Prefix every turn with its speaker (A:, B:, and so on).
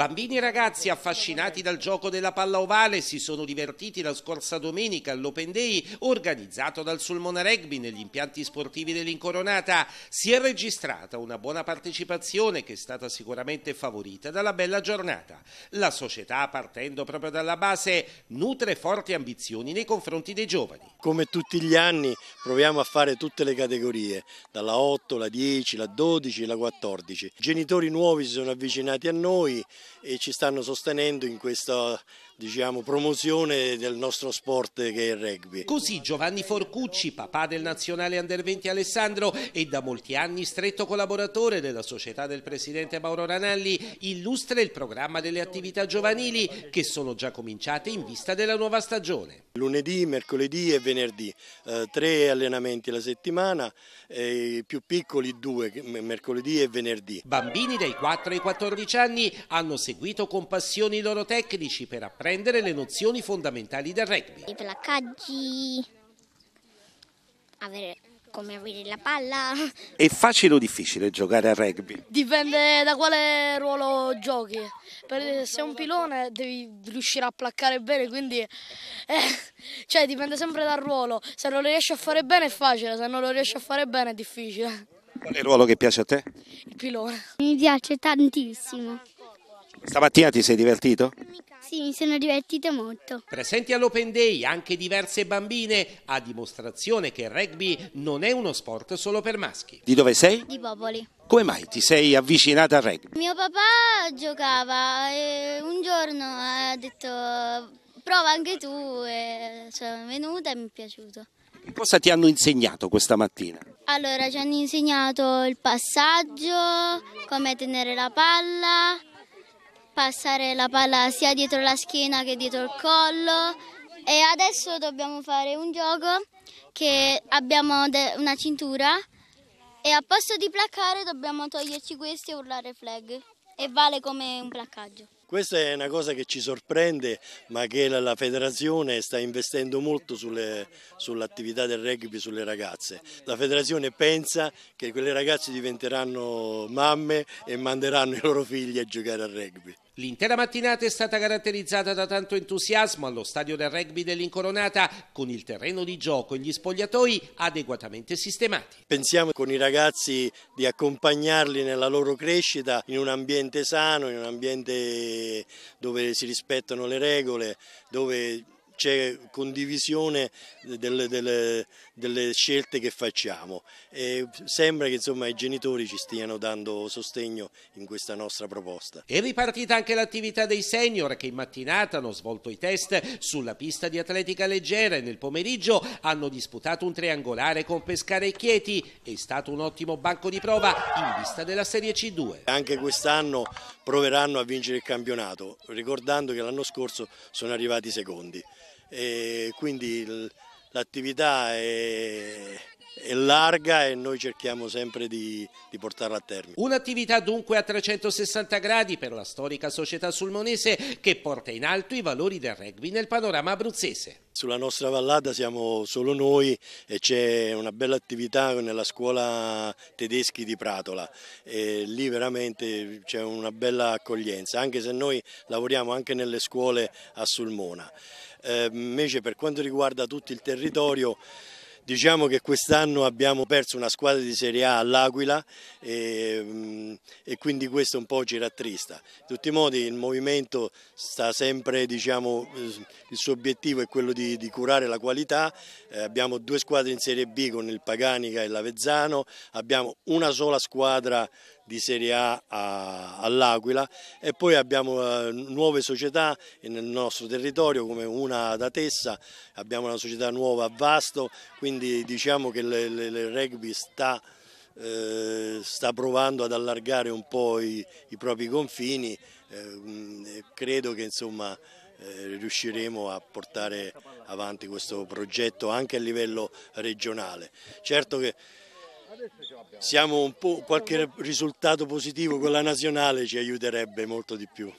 A: Bambini e ragazzi affascinati dal gioco della palla ovale si sono divertiti la scorsa domenica all'Open Day organizzato dal Sulmona Rugby negli impianti sportivi dell'Incoronata. Si è registrata una buona partecipazione che è stata sicuramente favorita dalla bella giornata. La società, partendo proprio dalla base, nutre forti ambizioni nei confronti dei giovani.
B: Come tutti gli anni proviamo a fare tutte le categorie, dalla 8, la 10, la 12, la 14. Genitori nuovi si sono avvicinati a noi e ci stanno sostenendo in questo diciamo, promozione del nostro sport che è il rugby. Così
A: Giovanni Forcucci, papà del nazionale Under 20 Alessandro e da molti anni stretto collaboratore della società del presidente Mauro Ranalli, illustra il programma delle attività
B: giovanili che sono già cominciate in vista della nuova stagione. Lunedì, mercoledì e venerdì, eh, tre allenamenti la settimana, eh, i più piccoli due, mercoledì e venerdì. Bambini dai 4 ai 14 anni hanno seguito con passione
A: i loro tecnici per apprendere riprendere le nozioni fondamentali del rugby.
B: I placcaggi, avere come avere la palla.
A: È facile o difficile giocare a rugby?
B: Dipende da quale ruolo giochi. Per, se è un pilone devi riuscire a placcare bene, quindi eh, cioè, dipende sempre dal ruolo. Se non lo riesci a fare bene è facile, se non lo riesci a fare bene è difficile.
A: Qual è il ruolo che piace a te?
B: Il pilone. Mi piace tantissimo.
A: Stamattina ti sei divertito?
B: sì, mi sono divertita molto.
A: Presenti all'Open Day anche diverse bambine, a dimostrazione che il rugby non è uno sport solo per maschi. Di dove sei? Di Popoli. Come mai ti sei avvicinata al rugby?
B: Mio papà giocava e un giorno ha detto prova anche tu e sono venuta e mi è piaciuto.
A: cosa ti hanno insegnato questa mattina?
B: Allora, ci hanno insegnato il passaggio, come tenere la palla, passare la palla sia dietro la schiena che dietro il collo e adesso dobbiamo fare un gioco che abbiamo una cintura e a posto di placcare dobbiamo toglierci questi e urlare flag e vale come un placcaggio. Questa è una cosa che ci sorprende ma che la, la federazione sta investendo molto sull'attività del rugby sulle ragazze. La federazione pensa che quelle ragazze diventeranno mamme e manderanno i loro figli a giocare al rugby. L'intera mattinata è
A: stata caratterizzata da tanto entusiasmo allo stadio del rugby dell'Incoronata, con il terreno di
B: gioco e gli spogliatoi adeguatamente sistemati. Pensiamo con i ragazzi di accompagnarli nella loro crescita in un ambiente sano, in un ambiente dove si rispettano le regole, dove c'è condivisione delle, delle, delle, scelte che facciamo e sembra che insomma, i genitori ci stiano dando sostegno in questa nostra proposta. È ripartita anche l'attività dei senior
A: che in mattinata hanno svolto i test sulla pista di atletica leggera e nel pomeriggio hanno disputato un triangolare con Pescare e Chieti. È stato un ottimo banco di prova
B: in vista della Serie C2. Anche quest'anno proveranno a vincere il campionato, ricordando che l'anno scorso sono arrivati secondi e quindi l'attività è è larga e noi cerchiamo sempre di, di portarla a termine.
A: Un'attività dunque a 360 gradi per la storica società sulmonese che porta in alto i valori del rugby nel panorama abruzzese.
B: Sulla nostra vallata siamo solo noi e c'è una bella attività nella scuola tedeschi di Pratola e lì veramente c'è una bella accoglienza, anche se noi lavoriamo anche nelle scuole a Sulmona. Eh, invece per quanto riguarda tutto il territorio Diciamo che quest'anno abbiamo perso una squadra di Serie A all'Aquila e, mm, e, quindi questo un po' ci rattrista. In tutti i modi il movimento sta sempre, diciamo, eh, il suo obiettivo è quello di, di curare la qualità, eh, abbiamo due squadre in Serie B con il Paganica e l'Avezzano, abbiamo una sola squadra di Serie A, a all'Aquila e poi abbiamo eh, nuove società nel nostro territorio come una da Tessa, abbiamo una società nuova a Vasto, quindi diciamo che il rugby sta, eh, sta provando ad allargare un po' i, i propri confini, eh, credo che insomma eh, riusciremo a portare avanti questo progetto anche a livello regionale. Certo che siamo un po', qualche risultato positivo con la nazionale ci aiuterebbe molto di più.